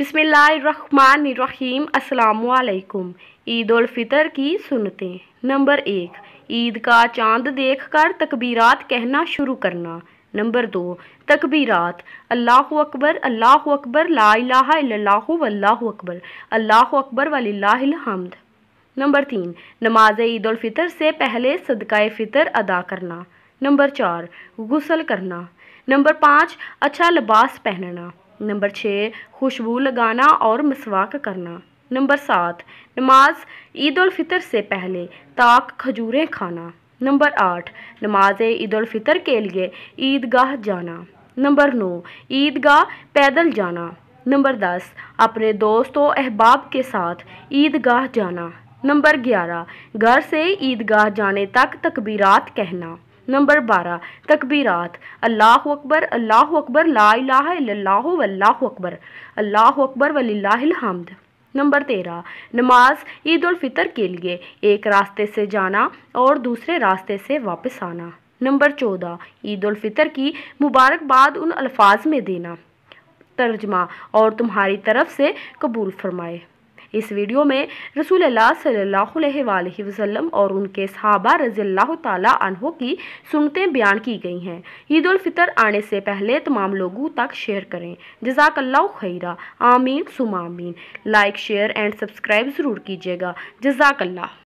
बिसमीम असलकुम ईद फितर की सुनते नंबर एक ईद का चांद देख कर तकबीरात कहना शुरू करना नंबर दो तकबीरात अल्लाह अकबर अल्लाह अकबर ला वल्लाह अकबर अल्लाह अकबर वलिल्लाहमद नंबर तीन नमाज ईद फितर से पहले सदका फ़ितर अदा करना नंबर चार गुसल करना नंबर पाँच अच्छा लिबास पहनना नंबर छः खुशबू लगाना और मसवाक करना नंबर सात नमाज ईद फितर से पहले ताक खजूरें खाना नंबर आठ नमाज ईद फितर के लिए ईदगाह जाना नंबर नौ ईदगाह पैदल जाना नंबर दस अपने दोस्तों अहबाब के साथ ईदगाह जाना नंबर ग्यारह घर से ईदगाह जाने तक तकबीरात कहना नंबर बारह तकबीरात अल्लाह अकबर अल्लाह अकबर ला अल्लाह अकबर अल्लाह अकबर वलीहमद नंबर तेरह नमाज ईद उलफ़ितर के लिए एक रास्ते से जाना और दूसरे रास्ते से वापस आना नंबर चौदह ईद उलफ़ितर की मुबारकबाद उन अल्फाज में देना तर्जमा और तुम्हारी तरफ से कबूल फरमाए इस वीडियो में रसूल सल्लल्लाहु वसल्लम और उनके सहाबा रजी अल्लाह तहों की सुनतें बयान की गई हैं ईद आने से पहले तमाम लोगों तक शेयर करें जजाकल्ला खैरा आमीन सुमामीन लाइक शेयर एंड सब्सक्राइब ज़रूर कीजिएगा जजाकल्ला